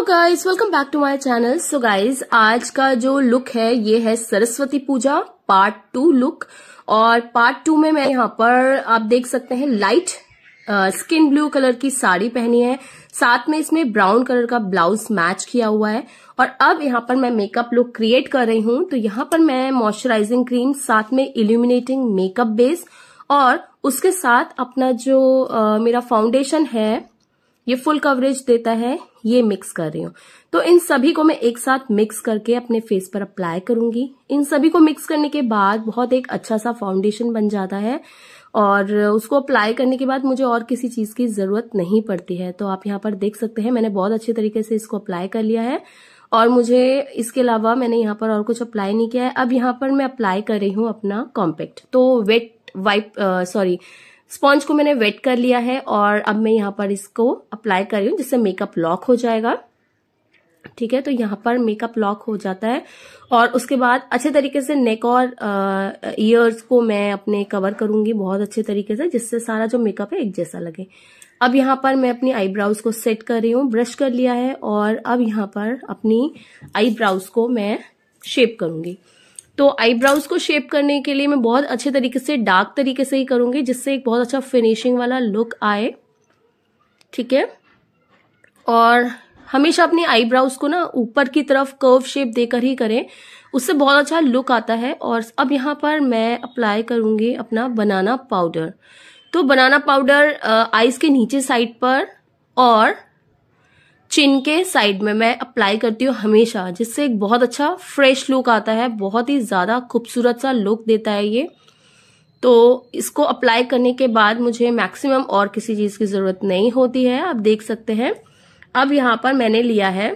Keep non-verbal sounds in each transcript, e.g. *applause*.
guys guys welcome back to my channel so guys आज का जो लुक है ये है Saraswati Puja part two look और पार्ट टू में मैं यहाँ पर आप देख सकते हैं लाइट स्किन ब्लू कलर की साड़ी पहनी है साथ में इसमें ब्राउन कलर का ब्लाउज मैच किया हुआ है और अब यहाँ पर मैं मेकअप लुक क्रिएट कर रही हूँ तो यहाँ पर मैं मॉइस्चराइजिंग क्रीम साथ में इल्यूमिनेटिंग मेकअप बेस और उसके साथ अपना जो आ, मेरा फाउंडेशन है ये फुल कवरेज देता है ये मिक्स कर रही हूँ तो इन सभी को मैं एक साथ मिक्स करके अपने फेस पर अप्लाई करूंगी इन सभी को मिक्स करने के बाद बहुत एक अच्छा सा फाउंडेशन बन जाता है और उसको अप्लाई करने के बाद मुझे और किसी चीज़ की ज़रूरत नहीं पड़ती है तो आप यहाँ पर देख सकते हैं मैंने बहुत अच्छे तरीके से इसको अप्लाई कर लिया है और मुझे इसके अलावा मैंने यहाँ पर और कुछ अप्लाई नहीं किया है अब यहाँ पर मैं अप्लाई कर रही हूँ अपना कॉम्पैक्ट तो वेट वाइप सॉरी स्पॉन्ज को मैंने वेट कर लिया है और अब मैं यहाँ पर इसको अप्लाई कर रही हूँ जिससे मेकअप लॉक हो जाएगा ठीक है तो यहाँ पर मेकअप लॉक हो जाता है और उसके बाद अच्छे तरीके से नेक और ईयर्स को मैं अपने कवर करूंगी बहुत अच्छे तरीके से जिससे सारा जो मेकअप है एक जैसा लगे अब यहाँ पर मैं अपनी आईब्राउज को सेट कर रही हूँ ब्रश कर लिया है और अब यहाँ पर अपनी आईब्राउज को मैं शेप करूंगी तो आईब्राउज को शेप करने के लिए मैं बहुत अच्छे तरीके से डार्क तरीके से ही करूँगी जिससे एक बहुत अच्छा फिनिशिंग वाला लुक आए ठीक है और हमेशा अपने आईब्राउज को ना ऊपर की तरफ कर्व शेप देकर ही करें उससे बहुत अच्छा लुक आता है और अब यहाँ पर मैं अप्लाई करूँगी अपना बनाना पाउडर तो बनाना पाउडर आइज के नीचे साइड पर और चिन के साइड में मैं अप्लाई करती हूँ हमेशा जिससे एक बहुत अच्छा फ्रेश लुक आता है बहुत ही ज़्यादा खूबसूरत सा लुक देता है ये तो इसको अप्लाई करने के बाद मुझे मैक्सिमम और किसी चीज़ की ज़रूरत नहीं होती है आप देख सकते हैं अब यहाँ पर मैंने लिया है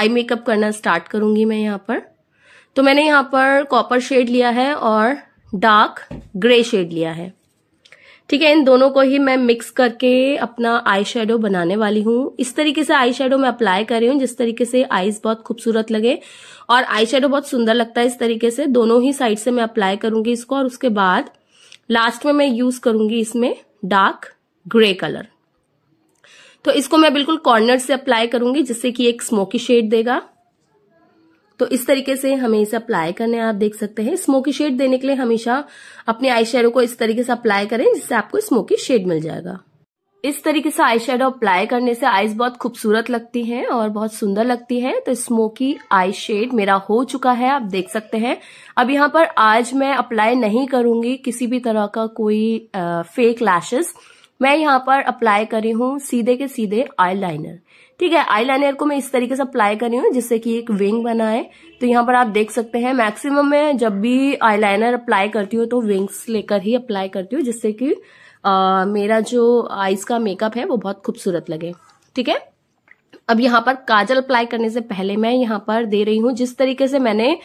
आई मेकअप करना स्टार्ट करूँगी मैं यहाँ पर तो मैंने यहाँ पर कॉपर शेड लिया है और डार्क ग्रे शेड लिया है ठीक है इन दोनों को ही मैं मिक्स करके अपना आई शेडो बनाने वाली हूँ इस तरीके से आई शेडो मैं अप्लाई कर रही हूँ जिस तरीके से आईज बहुत खूबसूरत लगे और आई शेडो बहुत सुंदर लगता है इस तरीके से दोनों ही साइड से मैं अप्लाई करूंगी इसको और उसके बाद लास्ट में मैं यूज करूंगी इसमें डार्क ग्रे कलर तो इसको मैं बिल्कुल कॉर्नर से अप्लाई करूंगी जिससे कि एक स्मोकी शेड देगा तो इस तरीके से हमें इसे अप्लाई करने आप देख सकते हैं स्मोकी शेड देने के लिए हमेशा अपने आई को इस तरीके से अप्लाई करें जिससे आपको स्मोकी शेड मिल जाएगा इस तरीके से आई शेडो अप्लाई करने से आईज बहुत खूबसूरत लगती हैं और बहुत सुंदर लगती हैं तो स्मोकी आई शेड मेरा हो चुका है आप देख सकते हैं अब यहाँ पर आज मैं अप्लाई नहीं करूंगी किसी भी तरह का कोई आ, फेक लैशेस मैं यहाँ पर अप्लाई करी हूँ सीधे के सीधे आई लाइनर ठीक है आईलाइनर को मैं इस तरीके से अप्लाई कर रही हूँ जिससे कि एक विंग बनाए तो यहाँ पर आप देख सकते हैं मैक्सिमम मैं जब भी आईलाइनर अप्लाई करती हूँ तो विंग्स लेकर ही अप्लाई करती हूँ जिससे कि आ, मेरा जो आईज का मेकअप है वो बहुत खूबसूरत लगे ठीक है अब यहाँ पर काजल अप्लाई करने से पहले मैं यहाँ पर दे रही हूँ जिस तरीके से मैंने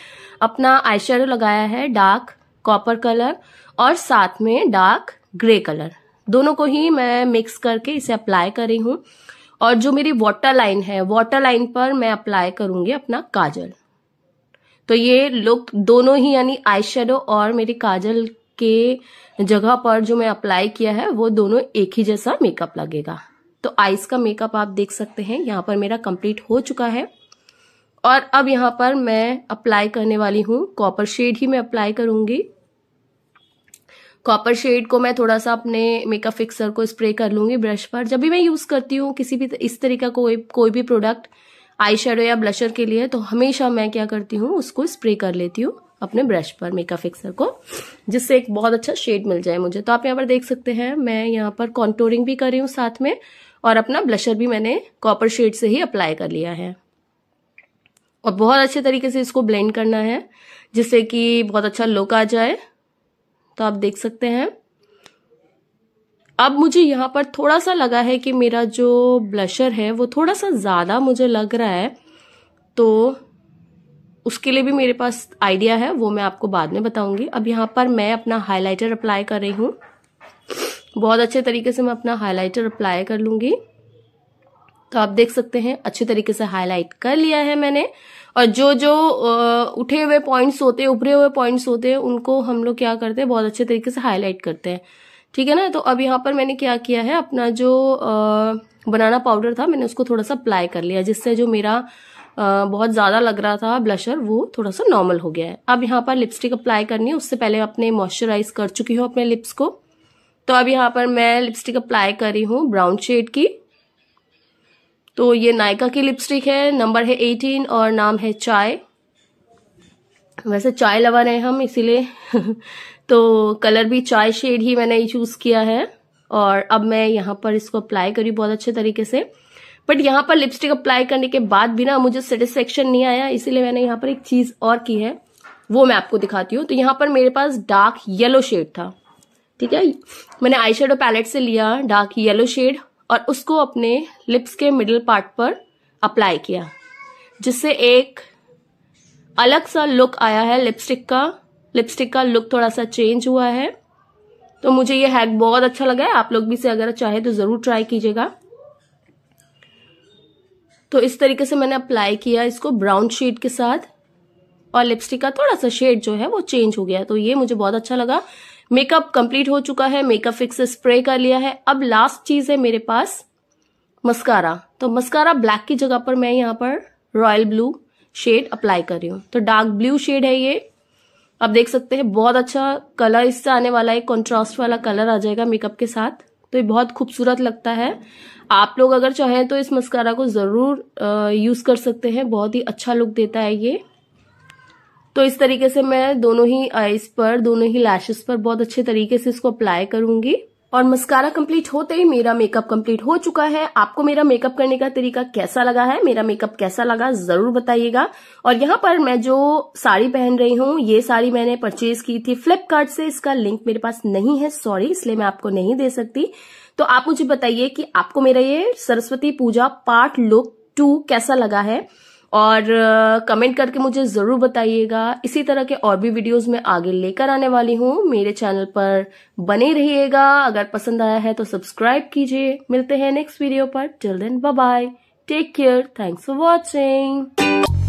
अपना आई लगाया है डार्क कॉपर कलर और साथ में डार्क ग्रे कलर दोनों को ही मैं मिक्स करके इसे अप्लाई कर रही हूँ और जो मेरी वाटर लाइन है वाटर लाइन पर मैं अप्लाई करूंगी अपना काजल तो ये लुक दोनों ही यानी आई और मेरी काजल के जगह पर जो मैं अप्लाई किया है वो दोनों एक ही जैसा मेकअप लगेगा तो आइस का मेकअप आप देख सकते हैं यहाँ पर मेरा कंप्लीट हो चुका है और अब यहाँ पर मैं अप्लाई करने वाली हूँ कॉपर शेड ही मैं अप्लाई करूंगी कॉपर शेड को मैं थोड़ा सा अपने मेकअप फिक्सर को स्प्रे कर लूंगी ब्रश पर जब भी मैं यूज़ करती हूँ किसी भी इस तरह का कोई कोई भी प्रोडक्ट आई या ब्लशर के लिए तो हमेशा मैं क्या करती हूँ उसको स्प्रे कर लेती हूँ अपने ब्रश पर मेकअप फिक्सर को जिससे एक बहुत अच्छा शेड मिल जाए मुझे तो आप यहाँ पर देख सकते हैं मैं यहाँ पर कॉन्टोरिंग भी कर रही हूँ साथ में और अपना ब्लशर भी मैंने कॉपर शेड से ही अप्लाई कर लिया है और बहुत अच्छे तरीके से इसको ब्लेंड करना है जिससे कि बहुत अच्छा लुक आ जाए तो आप देख सकते हैं अब मुझे यहाँ पर थोड़ा सा लगा है कि मेरा जो ब्लशर है वो थोड़ा सा ज़्यादा मुझे लग रहा है तो उसके लिए भी मेरे पास आइडिया है वो मैं आपको बाद में बताऊंगी अब यहाँ पर मैं अपना हाइलाइटर अप्लाई कर रही हूँ बहुत अच्छे तरीके से मैं अपना हाइलाइटर अप्लाई कर लूँगी तो आप देख सकते हैं अच्छे तरीके से हाईलाइट कर लिया है मैंने और जो जो उठे हुए पॉइंट्स होते हैं उभरे हुए पॉइंट्स होते हैं उनको हम लोग क्या करते हैं बहुत अच्छे तरीके से हाईलाइट करते हैं ठीक है ना तो अब यहाँ पर मैंने क्या किया है अपना जो बनाना पाउडर था मैंने उसको थोड़ा सा अप्लाई कर लिया जिससे जो मेरा बहुत ज़्यादा लग रहा था ब्लशर वो थोड़ा सा नॉर्मल हो गया है अब यहाँ पर लिपस्टिक अप्लाई करनी है उससे पहले अपने मॉइस्चराइज कर चुकी हूँ अपने लिप्स को तो अब यहाँ पर मैं लिपस्टिक अप्लाई कर रही हूँ ब्राउन शेड की तो ये नायका की लिपस्टिक है नंबर है एटीन और नाम है चाय वैसे चाय लवर हैं हम इसीलिए *laughs* तो कलर भी चाय शेड ही मैंने चूज़ किया है और अब मैं यहाँ पर इसको अप्लाई करी बहुत अच्छे तरीके से बट यहाँ पर लिपस्टिक अप्लाई करने के बाद भी ना मुझे सेटिस्फेक्शन नहीं आया इसीलिए मैंने यहाँ पर एक चीज़ और की है वो मैं आपको दिखाती हूँ तो यहाँ पर मेरे पास डार्क येलो शेड था ठीक है मैंने आई पैलेट से लिया डार्क येलो शेड और उसको अपने लिप्स के मिडिल पार्ट पर अप्लाई किया जिससे एक अलग सा लुक आया है लिपस्टिक का लिपस्टिक का लुक थोड़ा सा चेंज हुआ है तो मुझे ये हैक बहुत अच्छा लगा है आप लोग भी इसे अगर चाहे तो ज़रूर ट्राई कीजिएगा तो इस तरीके से मैंने अप्लाई किया इसको ब्राउन शेड के साथ और लिपस्टिक का थोड़ा सा शेड जो है वो चेंज हो गया तो ये मुझे बहुत अच्छा लगा मेकअप कंप्लीट हो चुका है मेकअप फिक्स स्प्रे कर लिया है अब लास्ट चीज है मेरे पास मस्कारा तो मस्कारा ब्लैक की जगह पर मैं यहाँ पर रॉयल ब्लू शेड अप्लाई कर रही हूँ तो डार्क ब्लू शेड है ये आप देख सकते हैं बहुत अच्छा कलर इससे आने वाला है कॉन्ट्रास्ट वाला कलर आ जाएगा मेकअप के साथ तो ये बहुत खूबसूरत लगता है आप लोग अगर चाहें तो इस मस्कारा को ज़रूर यूज़ कर सकते हैं बहुत ही अच्छा लुक देता है ये तो इस तरीके से मैं दोनों ही आईज पर दोनों ही लैशेस पर बहुत अच्छे तरीके से इसको अप्लाई करूंगी और मस्कारा कंप्लीट होते ही मेरा मेकअप कंप्लीट हो चुका है आपको मेरा मेकअप करने का तरीका कैसा लगा है मेरा मेकअप कैसा लगा जरूर बताइएगा और यहाँ पर मैं जो साड़ी पहन रही हूँ ये साड़ी मैंने परचेज की थी फ्लिपकार्ट से इसका लिंक मेरे पास नहीं है सॉरी इसलिए मैं आपको नहीं दे सकती तो आप मुझे बताइए कि आपको मेरा ये Saraswati Puja part look two कैसा लगा है और कमेंट करके मुझे ज़रूर बताइएगा इसी तरह के और भी वीडियोस मैं आगे लेकर आने वाली हूँ मेरे चैनल पर बने रहिएगा अगर पसंद आया है तो सब्सक्राइब कीजिए मिलते हैं नेक्स्ट वीडियो पर till then bye take care thanks for watching